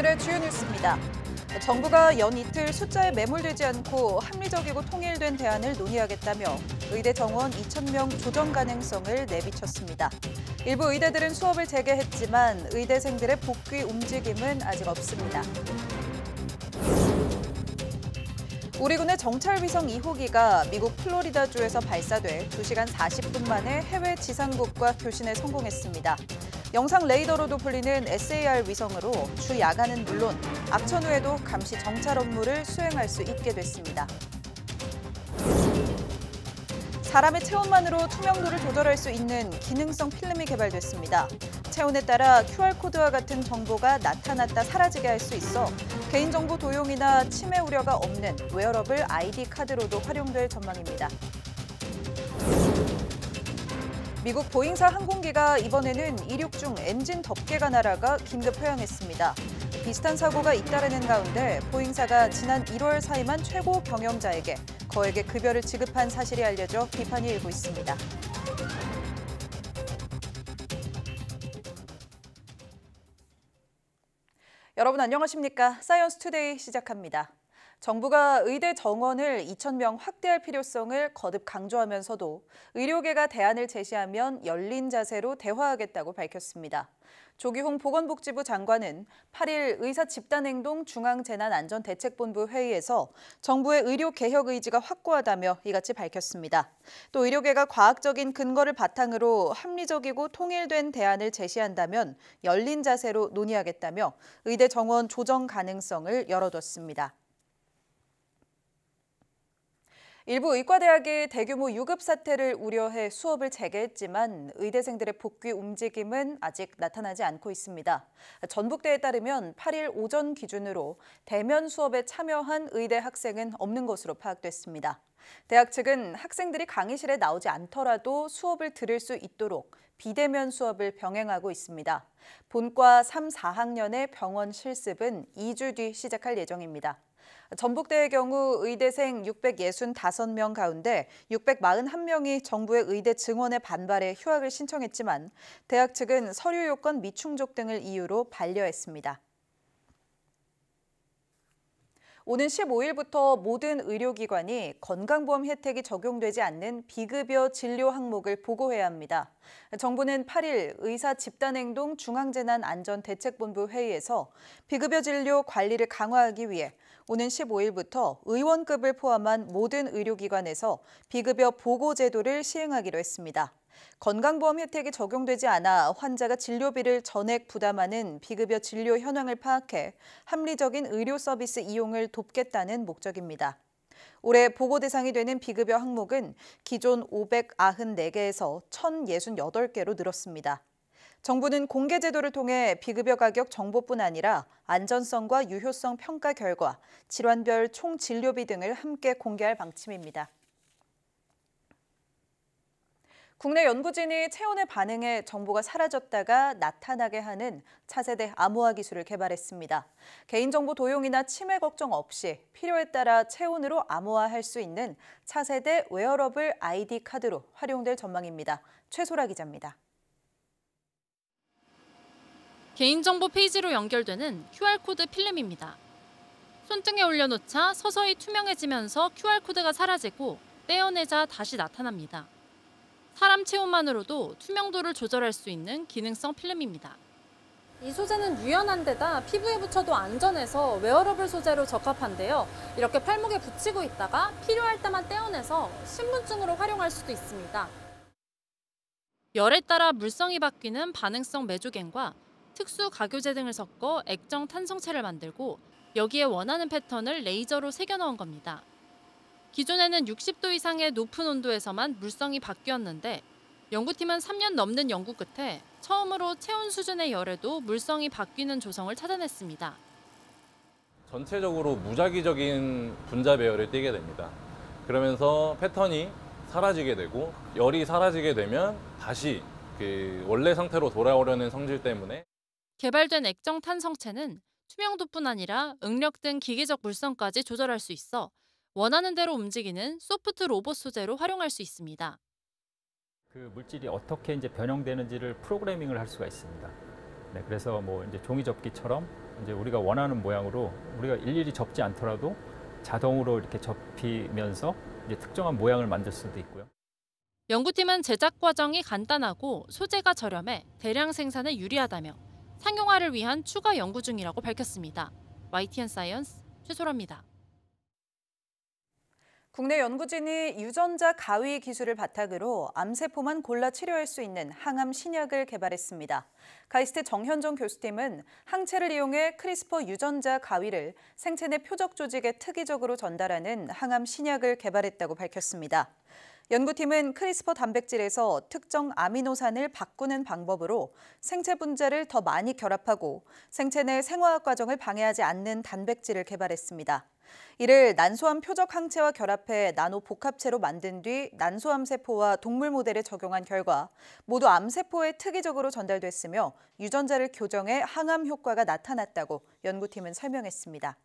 오늘의 주요 뉴스입니다. 정부가 연 이틀 숫자에 매몰되지 않고 합리적이고 통일된 대안을 논의하겠다며 의대 정원 2,000명 조정 가능성을 내비쳤습니다. 일부 의대들은 수업을 재개했지만 의대생들의 복귀 움직임은 아직 없습니다. 우리 군의 정찰 위성 2호기가 미국 플로리다주에서 발사돼 2시간 40분 만에 해외 지상국과 교신에 성공했습니다. 영상 레이더로도 불리는 SAR 위성으로 주 야간은 물론 악천 후에도 감시 정찰 업무를 수행할 수 있게 됐습니다. 사람의 체온만으로 투명도를 조절할 수 있는 기능성 필름이 개발됐습니다. 체온에 따라 QR코드와 같은 정보가 나타났다 사라지게 할 수 있어 개인정보 도용이나 침해 우려가 없는 웨어러블 ID 카드로도 활용될 전망입니다. 미국 보잉사 항공기가 이번에는 이륙 중 엔진 덮개가 날아가 긴급 회항했습니다. 비슷한 사고가 잇따르는 가운데 보잉사가 지난 1월 사이만 최고 경영자에게 거액의 급여를 지급한 사실이 알려져 비판이 일고 있습니다. 여러분 안녕하십니까? 사이언스 투데이 시작합니다. 정부가 의대 정원을 2천명 확대할 필요성을 거듭 강조하면서도 의료계가 대안을 제시하면 열린 자세로 대화하겠다고 밝혔습니다. 조기홍 보건복지부 장관은 8일 의사 집단행동 중앙재난안전대책본부 회의에서 정부의 의료 개혁 의지가 확고하다며 이같이 밝혔습니다. 또 의료계가 과학적인 근거를 바탕으로 합리적이고 통일된 대안을 제시한다면 열린 자세로 논의하겠다며 의대 정원 조정 가능성을 열어뒀습니다. 일부 의과대학이 대규모 유급 사태를 우려해 수업을 재개했지만 의대생들의 복귀 움직임은 아직 나타나지 않고 있습니다. 전북대에 따르면 8일 오전 기준으로 대면 수업에 참여한 의대 학생은 없는 것으로 파악됐습니다. 대학 측은 학생들이 강의실에 나오지 않더라도 수업을 들을 수 있도록 비대면 수업을 병행하고 있습니다. 본과 3, 4학년의 병원 실습은 2주 뒤 시작할 예정입니다. 전북대의 경우 의대생 665명 가운데 641명이 정부의 의대 증원에 반발해 휴학을 신청했지만 대학 측은 서류 요건 미충족 등을 이유로 반려했습니다. 오는 15일부터 모든 의료기관이 건강보험 혜택이 적용되지 않는 비급여 진료 항목을 보고해야 합니다. 정부는 8일 의사 집단행동 중앙재난안전대책본부 회의에서 비급여 진료 관리를 강화하기 위해 오는 15일부터 의원급을 포함한 모든 의료기관에서 비급여 보고 제도를 시행하기로 했습니다. 건강보험 혜택이 적용되지 않아 환자가 진료비를 전액 부담하는 비급여 진료 현황을 파악해 합리적인 의료 서비스 이용을 돕겠다는 목적입니다. 올해 보고 대상이 되는 비급여 항목은 기존 594개에서 1,068개로 늘었습니다. 정부는 공개 제도를 통해 비급여 가격 정보뿐 아니라 안전성과 유효성 평가 결과, 질환별 총 진료비 등을 함께 공개할 방침입니다. 국내 연구진이 체온의 반응에 정보가 사라졌다가 나타나게 하는 차세대 암호화 기술을 개발했습니다. 개인정보 도용이나 치매 걱정 없이 필요에 따라 체온으로 암호화할 수 있는 차세대 웨어러블 아이디 카드로 활용될 전망입니다. 최소라 기자입니다. 개인정보 페이지로 연결되는 QR코드 필름입니다. 손등에 올려놓자 서서히 투명해지면서 QR코드가 사라지고 떼어내자 다시 나타납니다. 사람 체온만으로도 투명도를 조절할 수 있는 기능성 필름입니다. 이 소재는 유연한 데다 피부에 붙여도 안전해서 웨어러블 소재로 적합한데요. 이렇게 팔목에 붙이고 있다가 필요할 때만 떼어내서 신분증으로 활용할 수도 있습니다. 열에 따라 물성이 바뀌는 반응성 메조겐과 특수 가교제 등을 섞어 액정 탄성체를 만들고 여기에 원하는 패턴을 레이저로 새겨 넣은 겁니다. 기존에는 60도 이상의 높은 온도에서만 물성이 바뀌었는데 연구팀은 3년 넘는 연구 끝에 처음으로 체온 수준의 열에도 물성이 바뀌는 조성을 찾아냈습니다. 전체적으로 무작위적인 분자 배열을 띄게 됩니다. 그러면서 패턴이 사라지게 되고 열이 사라지게 되면 다시 그 원래 상태로 돌아오려는 성질 때문에 개발된 액정 탄성체는 투명도뿐 아니라 응력 등 기계적 물성까지 조절할 수 있어 원하는 대로 움직이는 소프트 로봇 소재로 활용할 수 있습니다. 그 물질이 어떻게 이제 변형되는지를 프로그래밍을 할 수가 있습니다. 네, 그래서 뭐 이제 종이 접기처럼 이제 우리가 원하는 모양으로 우리가 일일이 접지 않더라도 자동으로 이렇게 접히면서 이제 특정한 모양을 만들 수도 있고요. 연구팀은 제작 과정이 간단하고 소재가 저렴해 대량 생산에 유리하다며 상용화를 위한 추가 연구 중이라고 밝혔습니다. YTN 사이언스 최소라입니다. 국내 연구진이 유전자 가위 기술을 바탕으로 암세포만 골라 치료할 수 있는 항암 신약을 개발했습니다. 가이스트 정현정 교수팀은 항체를 이용해 크리스퍼 유전자 가위를 생체 내 표적 조직에 특이적으로 전달하는 항암 신약을 개발했다고 밝혔습니다. 연구팀은 크리스퍼 단백질에서 특정 아미노산을 바꾸는 방법으로 생체 분자를 더 많이 결합하고 생체 내 생화학 과정을 방해하지 않는 단백질을 개발했습니다. 이를 난소암 표적 항체와 결합해 나노 복합체로 만든 뒤 난소암 세포와 동물 모델에 적용한 결과 모두 암 세포에 특이적으로 전달됐으며 유전자를 교정해 항암 효과가 나타났다고 연구팀은 설명했습니다.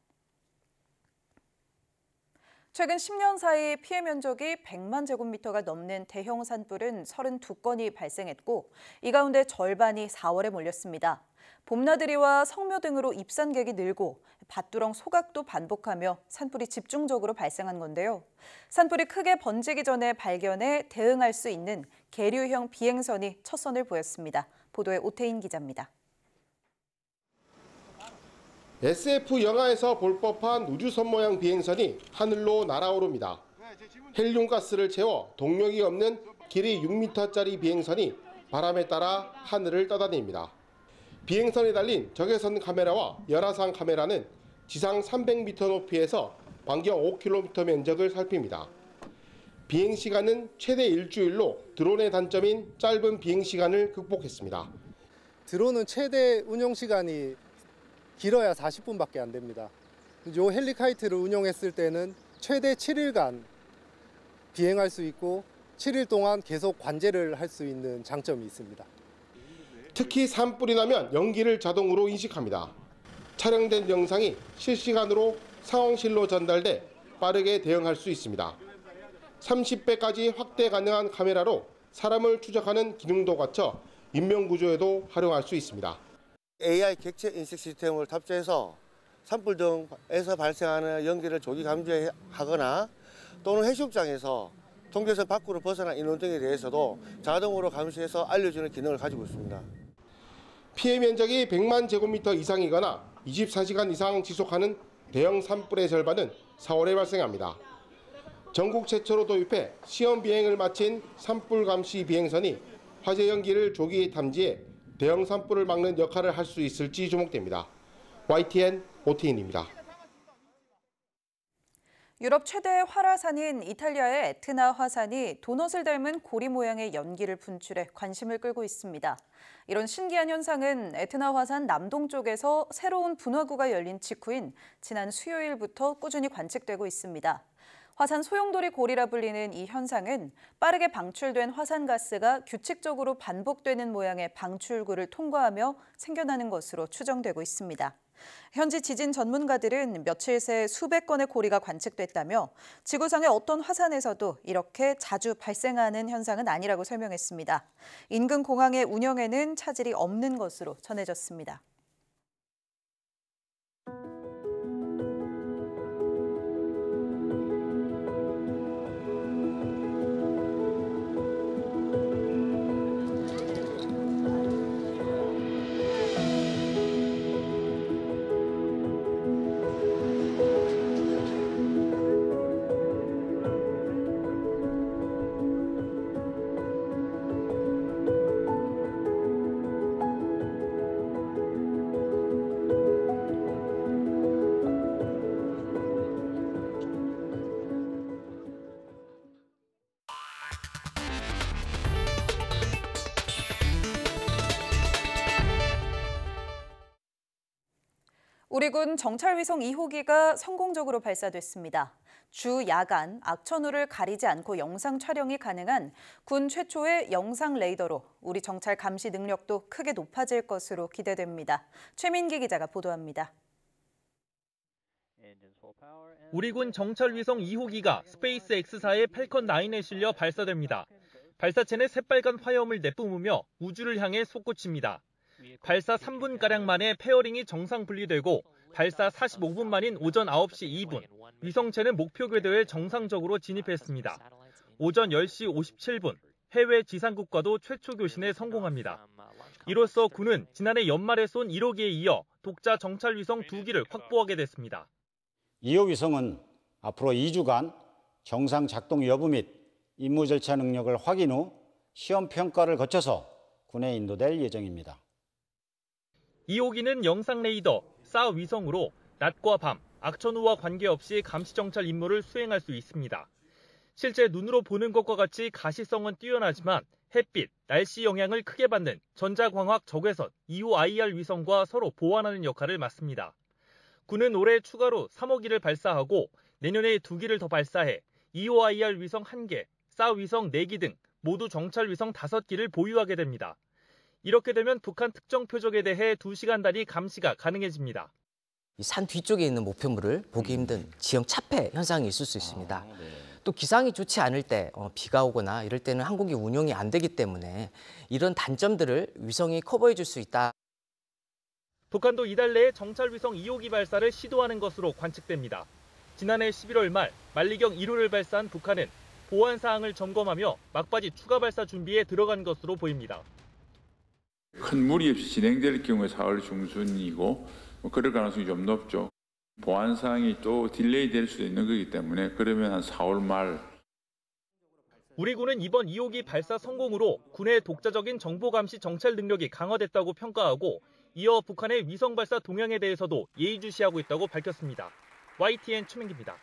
최근 10년 사이 피해 면적이 100만 제곱미터가 넘는 대형 산불은 32건이 발생했고 이 가운데 절반이 4월에 몰렸습니다. 봄나들이와 성묘 등으로 입산객이 늘고 밭두렁 소각도 반복하며 산불이 집중적으로 발생한 건데요. 산불이 크게 번지기 전에 발견해 대응할 수 있는 계류형 비행선이 첫 선을 보였습니다. 보도에 오태인 기자입니다. SF 영화에서 볼 법한 우주선 모양 비행선이 하늘로 날아오릅니다. 헬륨가스를 채워 동력이 없는 길이 6m짜리 비행선이 바람에 따라 하늘을 떠다닙니다. 비행선에 달린 적외선 카메라와 열화상 카메라는 지상 300m 높이에서 반경 5km 면적을 살핍니다. 비행 시간은 최대 일주일로 드론의 단점인 짧은 비행 시간을 극복했습니다. 드론은 최대 운영 시간이 길어야 40분밖에 안 됩니다. 요 헬리카이트를 운영했을 때는 최대 7일간 비행할 수 있고 7일 동안 계속 관제를 할 수 있는 장점이 있습니다. 특히 산불이 나면 연기를 자동으로 인식합니다. 촬영된 영상이 실시간으로 상황실로 전달돼 빠르게 대응할 수 있습니다. 30배까지 확대 가능한 카메라로 사람을 추적하는 기능도 갖춰 인명구조에도 활용할 수 있습니다. AI 객체 인식 시스템을 탑재해서 산불 등에서 발생하는 연기를 조기 감지하거나 또는 해수욕장에서 통제선 밖으로 벗어난 인원 등에 대해서도 자동으로 감시해서 알려주는 기능을 가지고 있습니다. 피해 면적이 100만 제곱미터 이상이거나 24시간 이상 지속하는 대형 산불의 절반은 4월에 발생합니다. 전국 최초로 도입해 시험 비행을 마친 산불 감시 비행선이 화재 연기를 조기 탐지해 대형 산불을 막는 역할을 할 수 있을지 주목됩니다. YTN 오티인입니다. 유럽 최대의 활화산인 이탈리아의 에트나 화산이 도넛을 닮은 고리 모양의 연기를 분출해 관심을 끌고 있습니다. 이런 신기한 현상은 에트나 화산 남동쪽에서 새로운 분화구가 열린 직후인 지난 수요일부터 꾸준히 관측되고 있습니다. 화산 소용돌이 고리라 불리는 이 현상은 빠르게 방출된 화산가스가 규칙적으로 반복되는 모양의 방출구를 통과하며 생겨나는 것으로 추정되고 있습니다. 현지 지진 전문가들은 며칠 새 수백 건의 고리가 관측됐다며 지구상의 어떤 화산에서도 이렇게 자주 발생하는 현상은 아니라고 설명했습니다. 인근 공항의 운영에는 차질이 없는 것으로 전해졌습니다. 우리군 정찰위성 2호기가 성공적으로 발사됐습니다. 주 야간 악천후를 가리지 않고 영상 촬영이 가능한 군 최초의 영상 레이더로 우리 정찰 감시 능력도 크게 높아질 것으로 기대됩니다. 최민기 기자가 보도합니다. 우리군 정찰위성 2호기가 스페이스X사의 팰컨 9에 실려 발사됩니다. 발사체는 새빨간 화염을 내뿜으며 우주를 향해 솟구칩니다. 발사 3분가량 만에 페어링이 정상 분리되고 발사 45분 만인 오전 9시 2분, 위성체는 목표 궤도에 정상적으로 진입했습니다. 오전 10시 57분, 해외 지상국과도 최초 교신에 성공합니다. 이로써 군은 지난해 연말에 쏜 1호기에 이어 독자 정찰 위성 2기를 확보하게 됐습니다. 2호 위성은 앞으로 2주간 정상 작동 여부 및 임무 절차 능력을 확인 후 시험 평가를 거쳐서 군에 인도될 예정입니다. 이호기는 영상 레이더, 싸 위성으로 낮과 밤, 악천후와 관계없이 감시정찰 임무를 수행할 수 있습니다. 실제 눈으로 보는 것과 같이 가시성은 뛰어나지만 햇빛, 날씨 영향을 크게 받는 전자광학 적외선 2호 IR 위성과 서로 보완하는 역할을 맡습니다. 군은 올해 추가로 3호기를 발사하고 내년에 2기를 더 발사해 2호 IR 위성 1개, 싸 위성 4기 등 모두 정찰 위성 5기를 보유하게 됩니다. 이렇게 되면 북한 특정 표적에 대해 2시간 단위 감시가 가능해집니다. 산 뒤쪽에 있는 목표물을 보기 음. 힘든 지형 차폐 현상이 있을 수 있습니다. 아, 네. 또 기상이 좋지 않을 때 어, 비가 오거나 이럴 때는 항공기 운용이 안 되기 때문에 이런 단점들을 위성이 커버해 줄수 있다. 북한도 이달 내에 정찰 위성 2호기 발사를 시도하는 것으로 관측됩니다. 지난해 11월 말 만리경 1호를 발사한 북한은 보안 사항을 점검하며 막바지 추가 발사 준비에 들어간 것으로 보입니다. 큰 무리 없이 진행될 경우에 4월 중순이고 뭐 그럴 가능성이 좀 높죠. 보안 사항이 또 딜레이 될 수도 있는 거기 때문에 그러면 한 4월 말 우리 군은 이번 2호기 발사 성공으로 군의 독자적인 정보 감시 정찰 능력이 강화됐다고 평가하고 이어 북한의 위성 발사 동향에 대해서도 예의주시하고 있다고 밝혔습니다. YTN 최민기입니다.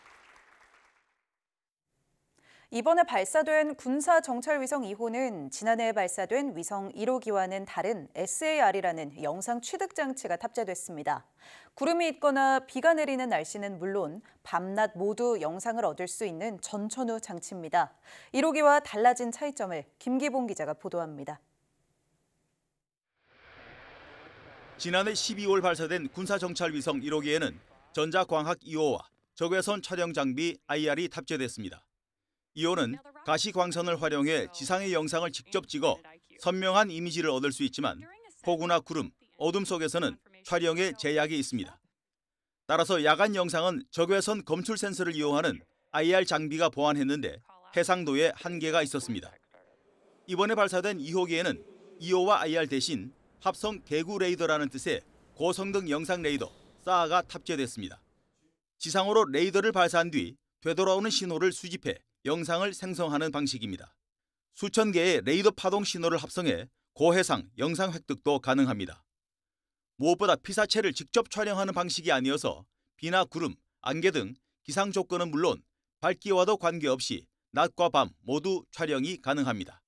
이번에 발사된 군사 정찰 위성 2호는 지난해 에 발사된 위성 1호기와는 다른 SAR이라는 영상 취득 장치가 탑재됐습니다. 구름이 있거나 비가 내리는 날씨는 물론 밤낮 모두 영상을 얻을 수 있는 전천후 장치입니다. 1호기와 달라진 차이점을 김기봉 기자가 보도합니다. 지난해 12월 발사된 군사정찰위성 1호기에는 전자광학 2호와 적외선 촬영 장비 IR이 탑재됐습니다. 이온은 가시광선을 활용해 지상의 영상을 직접 찍어 선명한 이미지를 얻을 수 있지만 폭우나 구름, 어둠 속에서는 촬영에 제약이 있습니다. 따라서 야간 영상은 적외선 검출 센서를 이용하는 IR 장비가 보완했는데 해상도에 한계가 있었습니다. 이번에 발사된 2호기에는 2호와 IR 대신 합성 개구 레이더라는 뜻의 고성능 영상 레이더 사아가 탑재됐습니다. 지상으로 레이더를 발사한 뒤 되돌아오는 신호를 수집해 영상을 생성하는 방식입니다. 수천 개의 레이더 파동 신호를 합성해 고해상 영상 획득도 가능합니다. 무엇보다 피사체를 직접 촬영하는 방식이 아니어서 비나 구름, 안개 등 기상 조건은 물론 밝기와도 관계없이 낮과 밤 모두 촬영이 가능합니다.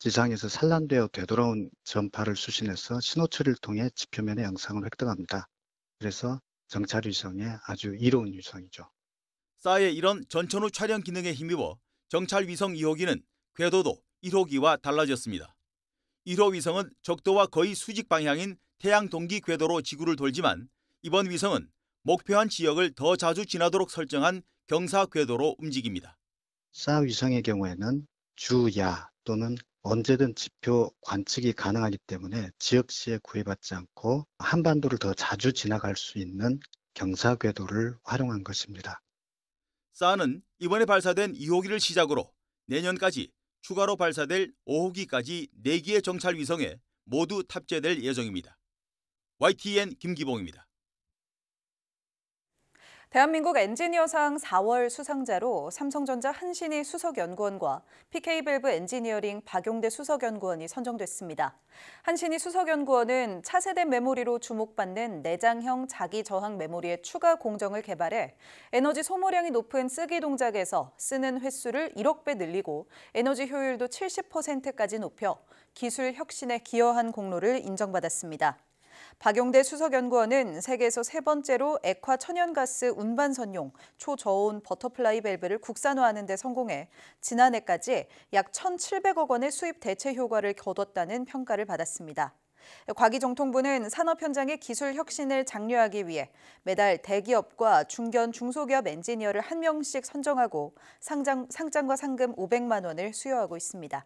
지상에서 산란되어 되돌아온 전파를 수신해서 신호처리를 통해 지표면의 영상을 획득합니다. 그래서 정찰 위성의 아주 이로운 위성이죠. 싸의 이런 전천후 촬영 기능에 힘입어 정찰 위성 2호기는 궤도도 1호기와 달라졌습니다. 1호 위성은 적도와 거의 수직 방향인 태양 동기 궤도로 지구를 돌지만 이번 위성은 목표한 지역을 더 자주 지나도록 설정한 경사 궤도로 움직입니다. 싸 위성의 경우에는 주야 또는 언제든 지표 관측이 가능하기 때문에 지역시에 구애받지 않고 한반도를 더 자주 지나갈 수 있는 경사 궤도를 활용한 것입니다. 사안은 이번에 발사된 2호기를 시작으로 내년까지 추가로 발사될 5호기까지 4기의 정찰 위성에 모두 탑재될 예정입니다. YTN 김기봉입니다. 대한민국 엔지니어상 4월 수상자로 삼성전자 한신희 수석연구원과 PK밸브 엔지니어링 박용대 수석연구원이 선정됐습니다. 한신희 수석연구원은 차세대 메모리로 주목받는 내장형 자기저항 메모리의 추가 공정을 개발해 에너지 소모량이 높은 쓰기 동작에서 쓰는 횟수를 1억 배 늘리고 에너지 효율도 70%까지 높여 기술 혁신에 기여한 공로를 인정받았습니다. 박용대 수석연구원은 세계에서 세 번째로 액화 천연가스 운반선용 초저온 버터플라이 밸브를 국산화하는 데 성공해 지난해까지 약 1,700억 원의 수입 대체 효과를 거뒀다는 평가를 받았습니다. 과기정통부는 산업 현장의 기술 혁신을 장려하기 위해 매달 대기업과 중견 중소기업 엔지니어를 한 명씩 선정하고 상장, 상장과 상금 500만 원을 수여하고 있습니다.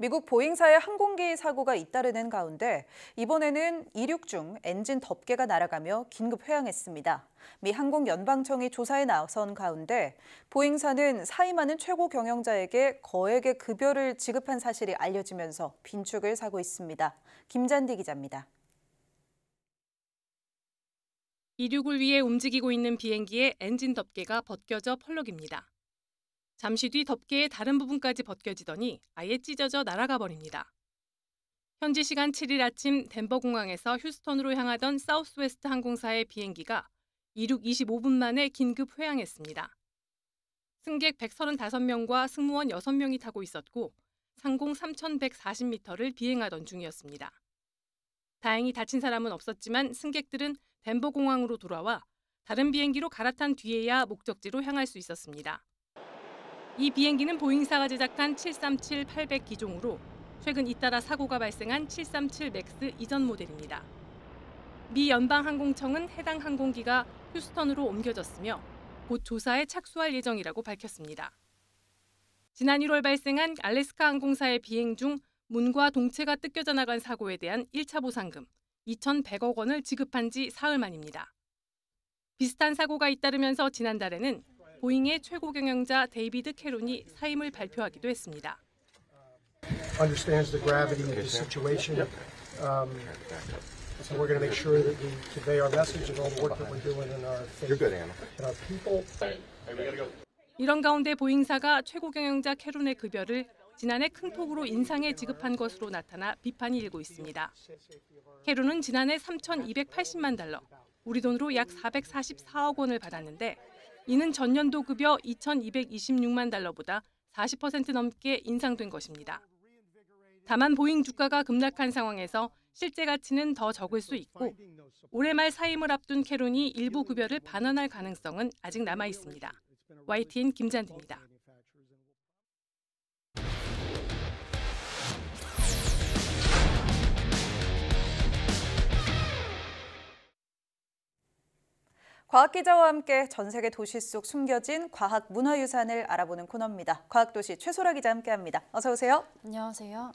미국 보잉사의 항공기 사고가 잇따르는 가운데 이번에는 이륙 중 엔진 덮개가 날아가며 긴급 회항했습니다. 미 항공연방청이 조사에 나선 가운데 보잉사는 사임하는 최고 경영자에게 거액의 급여를 지급한 사실이 알려지면서 빈축을 사고 있습니다. 김잔디 기자입니다. 이륙을 위해 움직이고 있는 비행기의 엔진 덮개가 벗겨져 펄럭입니다. 잠시 뒤 덮개의 다른 부분까지 벗겨지더니 아예 찢어져 날아가 버립니다. 현지 시간 7일 아침 덴버 공항에서 휴스턴으로 향하던 사우스웨스트 항공사의 비행기가 이륙 25분 만에 긴급 회항했습니다. 승객 135명과 승무원 6명이 타고 있었고 상공 3,140m를 비행하던 중이었습니다. 다행히 다친 사람은 없었지만 승객들은 덴버 공항으로 돌아와 다른 비행기로 갈아탄 뒤에야 목적지로 향할 수 있었습니다. 이 비행기는 보잉사가 제작한 737-800 기종으로 최근 잇따라 사고가 발생한 737 맥스 이전 모델입니다. 미 연방항공청은 해당 항공기가 휴스턴으로 옮겨졌으며 곧 조사에 착수할 예정이라고 밝혔습니다. 지난 1월 발생한 알래스카 항공사의 비행 중 문과 동체가 뜯겨져 나간 사고에 대한 1차 보상금 2,100억 원을 지급한 지 사흘 만입니다. 비슷한 사고가 잇따르면서 지난달에는 보잉의 최고 경영자 데이비드 캐론이 사임을 발표하기도 했습니다. understands the gravity of the situation. Um, so we're going to make sure that we convey our message and all the work that we're doing in our faith and our people. 이런 가운데 보잉사가 최고 경영자 캐론의 급여를 지난해 큰 폭으로 인상해 지급한 것으로 나타나 비판이 일고 있습니다. 캐론은 지난해 3,280만 달러, 우리 돈으로 약 444억 원을 받았는데 이는 전년도 급여 2,226만 달러보다 40% 넘게 인상된 것입니다. 다만 보잉 주가가 급락한 상황에서 실제 가치는 더 적을 수 있고 올해 말 사임을 앞둔 캐론이 일부 급여를 반환할 가능성은 아직 남아 있습니다. YTN 김잔디입니다. 과학 기자와 함께 전 세계 도시 속 숨겨진 과학 문화유산을 알아보는 코너입니다. 과학 도시 최소라 기자 함께합니다. 어서 오세요. 안녕하세요.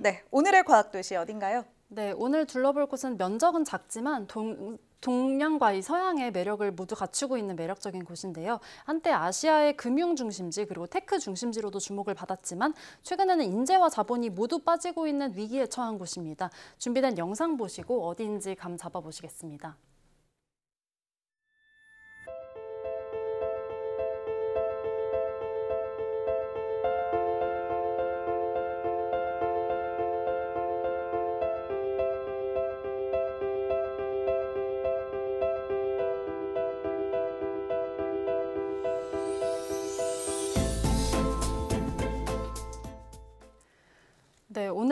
네, 오늘의 과학 도시 어딘가요? 네, 오늘 둘러볼 곳은 면적은 작지만 동, 동양과 이 서양의 매력을 모두 갖추고 있는 매력적인 곳인데요. 한때 아시아의 금융 중심지 그리고 테크 중심지로도 주목을 받았지만 최근에는 인재와 자본이 모두 빠지고 있는 위기에 처한 곳입니다. 준비된 영상 보시고 어디인지 감 잡아보시겠습니다.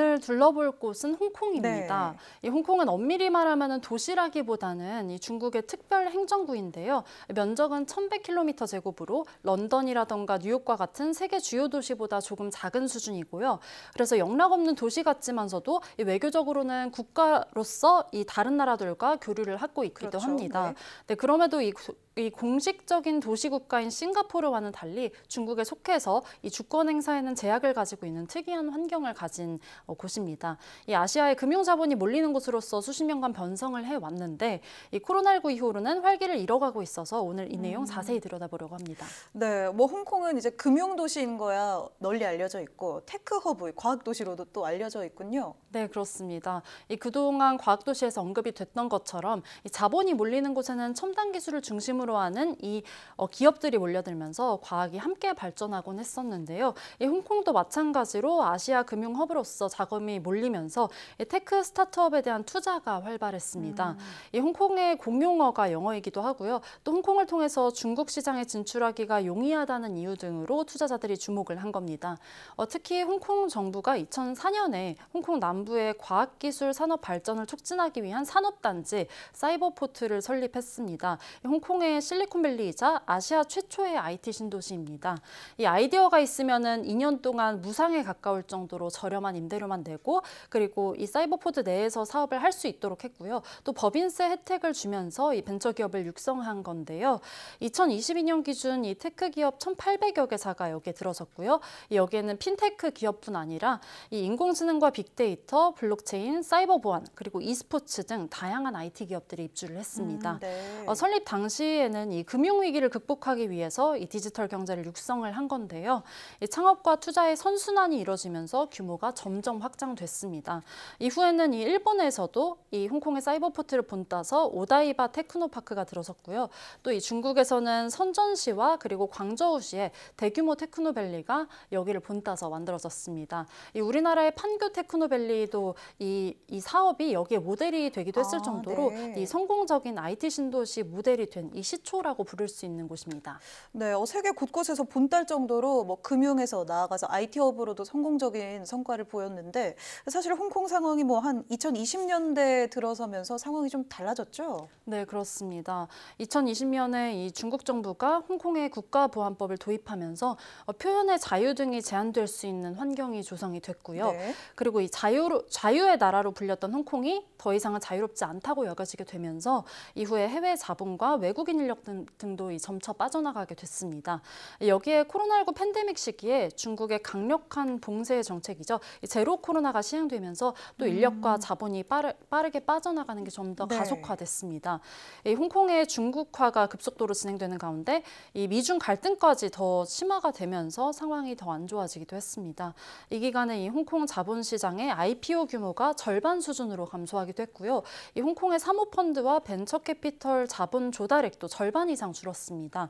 오늘 둘러볼 곳은 홍콩입니다. 네. 이 홍콩은 엄밀히 말하면 도시라기보다는 이 중국의 특별 행정구인데요. 면적은 1,100km 제곱으로 런던이라던가 뉴욕과 같은 세계 주요 도시보다 조금 작은 수준이고요. 그래서 영락 없는 도시 같지만서도 외교적으로는 국가로서 이 다른 나라들과 교류를 하고 있기도 그렇죠. 합니다. 네. 네, 그럼에도 이이 공식적인 도시국가인 싱가포르와는 달리 중국에 속해서 이 주권 행사에는 제약을 가지고 있는 특이한 환경을 가진 어, 곳입니다. 이 아시아의 금융 자본이 몰리는 곳으로서 수십 년간 변성을 해왔는데 이 코로나19 이후로는 활기를 잃어가고 있어서 오늘 이 내용 음. 자세히 들여다보려고 합니다. 네, 뭐 홍콩은 이제 금융 도시인 거야 널리 알려져 있고 테크 허브, 과학 도시로도 또 알려져 있군요. 네, 그렇습니다. 이 그동안 과학 도시에서 언급이 됐던 것처럼 이 자본이 몰리는 곳에는 첨단 기술을 중심으로 중심으로 하는 이 어, 기업들이 몰려들면서 과학이 함께 발전하곤 했었는데요. 이 홍콩도 마찬가지로 아시아 금융 허브로서 자금이 몰리면서 테크 스타트업에 대한 투자가 활발했습니다. 음. 이 홍콩의 공용어가 영어이기도 하고요. 또 홍콩을 통해서 중국 시장에 진출하기가 용이하다는 이유 등으로 투자자들이 주목을 한 겁니다. 어, 특히 홍콩 정부가 2004년에 홍콩 남부의 과학기술 산업 발전을 촉진하기 위한 산업단지 사이버포트를 설립했습니다. 홍콩의 국내의 실리콘밸리이자 아시아 최초의 IT 신도시입니다. 이 아이디어가 있으면 2년 동안 무상에 가까울 정도로 저렴한 임대료만 내고 그리고 이 사이버포드 내에서 사업을 할 수 있도록 했고요. 또 법인세 혜택을 주면서 이 벤처 기업을 육성한 건데요. 2022년 기준 이 테크 기업 1,800여 개사가 여기에 들어섰고요. 여기에는 핀테크 기업뿐 아니라 이 인공지능과 빅데이터, 블록체인, 사이버 보안 그리고 e스포츠 등 다양한 IT 기업들이 입주를 했습니다. 음, 네. 어, 설립 당시 당시에는 이 금융위기를 극복하기 위해서 이 디지털 경제를 육성을 한 건데요. 창업과 투자의 선순환이 이뤄지면서 규모가 점점 확장됐습니다. 이후에는 이 일본에서도 이 홍콩의 사이버포트를 본따서 오다이바 테크노파크가 들어섰고요. 또 이 중국에서는 선전시와 그리고 광저우시의 대규모 테크노밸리가 여기를 본따서 만들어졌습니다. 이 우리나라의 판교 테크노밸리도 이, 이 사업이 여기에 모델이 되기도 했을 아, 정도로 네. 이 성공적인 IT 신도시 모델이 된이 시초라고 부를 수 있는 곳입니다. 네, 어, 세계 곳곳에서 본달 정도로 뭐 금융에서 나아가서 IT 업으로도 성공적인 성과를 보였는데 사실 홍콩 상황이 뭐 한 2020년대 들어서면서 상황이 좀 달라졌죠? 네, 그렇습니다. 2020년에 이 중국 정부가 홍콩의 국가보안법을 도입하면서 어, 표현의 자유 등이 제한될 수 있는 환경이 조성이 됐고요. 네. 그리고 이 자유로, 자유의 나라로 불렸던 홍콩이 더 이상은 자유롭지 않다고 여겨지게 되면서 이후에 해외 자본과 외국인 인력 등, 도 점차 빠져나가게 됐습니다. 여기에 코로나19 팬데믹 시기에 중국의 강력한 봉쇄 정책이죠. 제로 코로나가 시행되면서 또 음. 인력과 자본이 빠르, 게 빠져나가는 게 좀더 네. 가속화됐습니다. 네. 홍콩의 중국화가 급속도로 진행되는 가운데 이 미중 갈등까지 더 심화가 되면서 상황이 더 안 좋아지기도 했습니다. 이 기간에 이 홍콩 자본시장의 IPO 규모가 절반 수준으로 감소하기도 했고요. 이 홍콩의 사모펀드와 벤처캐피털 자본 조달액도 절반 이상 줄었습니다.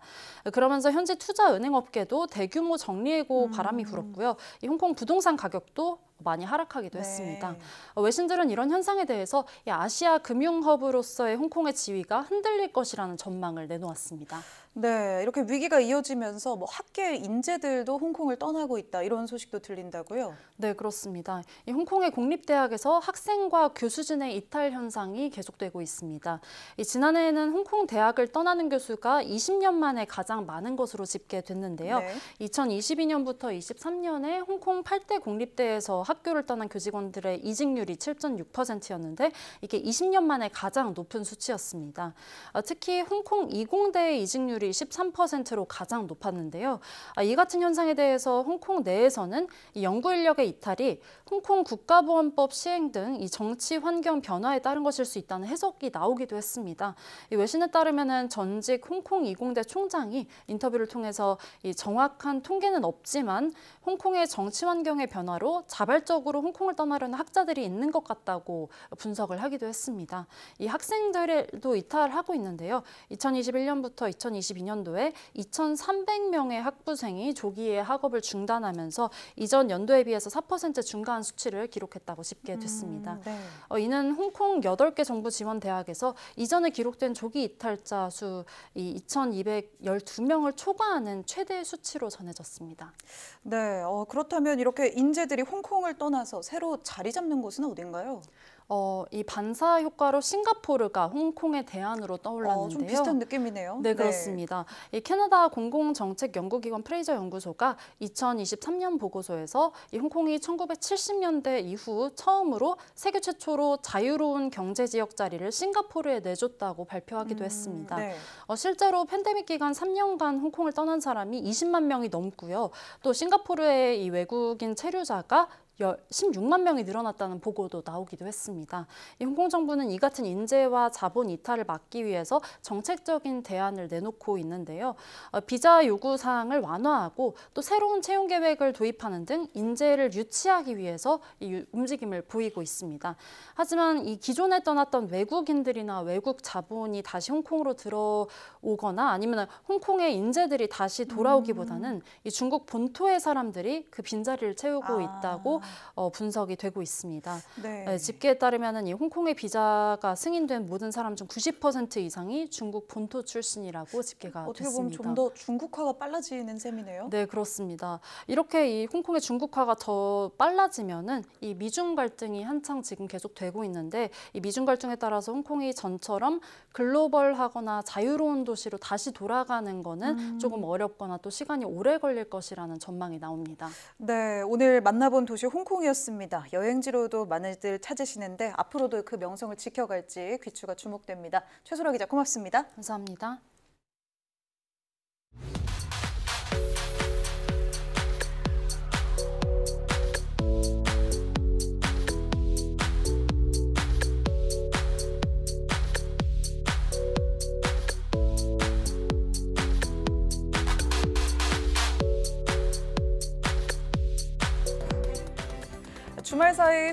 그러면서 현재 투자 은행업계도 대규모 정리해고 음. 바람이 불었고요. 이 홍콩 부동산 가격도 많이 하락하기도 네. 했습니다. 외신들은 이런 현상에 대해서 아시아 금융허브로서의 홍콩의 지위가 흔들릴 것이라는 전망을 내놓았습니다. 네, 이렇게 위기가 이어지면서 뭐 학계 인재들도 홍콩을 떠나고 있다 이런 소식도 들린다고요? 네, 그렇습니다. 이 홍콩의 공립대학에서 학생과 교수진의 이탈 현상이 계속되고 있습니다. 이 지난해에는 홍콩 대학을 떠나는 교수가 20년 만에 가장 많은 것으로 집계됐는데요. 네. 2022년부터 23년에 홍콩 8대 공립대에서 학교를 떠난 교직원들의 이직률이 7.6%였는데 이게 20년 만에 가장 높은 수치였습니다. 어, 특히 홍콩 이공대의 이직률 환율이 13%로 가장 높았는데요. 아, 이 같은 현상에 대해서 홍콩 내에서는 연구 인력의 이탈이 홍콩 국가보안법 시행 등 이 정치 환경 변화에 따른 것일 수 있다는 해석이 나오기도 했습니다. 외신에 따르면 전직 홍콩 이공대 총장이 인터뷰를 통해서 이 정확한 통계는 없지만 홍콩의 정치 환경의 변화로 자발적으로 홍콩을 떠나려는 학자들이 있는 것 같다고 분석을 하기도 했습니다. 이 학생들도 이탈하고 있는데요. 2021년부터 2020 2022년도에 2,300명의 학부생이 조기에 학업을 중단하면서 이전 연도에 비해서 4% 증가한 수치를 기록했다고 집계 음, 됐습니다. 음, 네. 어, 이는 홍콩 8개 정부 지원 대학에서 이전에 기록된 조기 이탈자 수 2,212명을 초과하는 최대 수치로 전해졌습니다. 네, 어, 그렇다면 이렇게 인재들이 홍콩을 떠나서 새로 자리 잡는 곳은 어딘가요? 어, 이 반사 효과로 싱가포르가 홍콩의 대안으로 떠올랐는데요. 어, 좀 비슷한 느낌이네요. 네, 네. 그렇습니다. 네. 이 캐나다 공공정책 연구기관 프레이저 연구소가 2023년 보고서에서 이 홍콩이 1970년대 이후 처음으로 세계 최초로 자유로운 경제 지역 자리를 싱가포르에 내줬다고 발표하기도 음, 했습니다. 네. 어, 실제로 팬데믹 기간 3년간 홍콩을 떠난 사람이 20만 명이 넘고요. 또 싱가포르의 이 외국인 체류자가 16만 명이 늘어났다는 보고도 나오기도 했습니다. 홍콩 정부는 이 같은 인재와 자본 이탈을 막기 위해서 정책적인 대안을 내놓고 있는데요. 어, 비자 요구 사항을 완화하고 또 새로운 채용 계획을 도입하는 등 인재를 유치하기 위해서 이 움직임을 보이고 있습니다. 하지만 이 기존에 떠났던 외국인들이나 외국 자본이 다시 홍콩으로 들어오거나 아니면 홍콩의 인재들이 다시 돌아오기보다는 음. 이 중국 본토의 사람들이 그 빈자리를 채우고 아. 있다고 어, 분석이 되고 있습니다. 네. 네, 집계에 따르면 이 홍콩의 비자가 승인된 모든 사람 중 90% 이상이 중국 본토 출신이라고 집계가 어떻게 됐습니다. 보면 좀 더 중국화가 빨라지는 셈이네요. 네, 그렇습니다. 이렇게 이 홍콩의 중국화가 더빨라지면이 미중 갈등이 한창 지금 계속되고 있는데 이 미중 갈등에 따라서 홍콩이 전처럼 글로벌하거나 자유로운 도시로 다시 돌아가는 거는 음. 조금 어렵거나 또 시간이 오래 걸릴 것이라는 전망이 나옵니다. 네, 오늘 만나본 도시 홍 홍콩이었습니다. 여행지로도 많이들 찾으시는데 앞으로도 그 명성을 지켜갈지 귀추가 주목됩니다. 최소라 기자 고맙습니다. 감사합니다.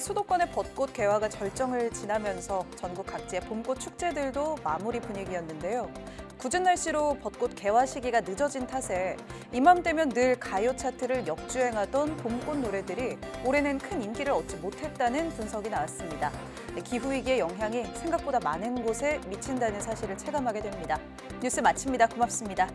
수도권의 벚꽃 개화가 절정을 지나면서 전국 각지의 봄꽃 축제들도 마무리 분위기였는데요. 굳은 날씨로 벚꽃 개화 시기가 늦어진 탓에 이맘때면 늘 가요 차트를 역주행하던 봄꽃 노래들이 올해는 큰 인기를 얻지 못했다는 분석이 나왔습니다. 네, 기후위기의 영향이 생각보다 많은 곳에 미친다는 사실을 체감하게 됩니다. 뉴스 마칩니다. 고맙습니다.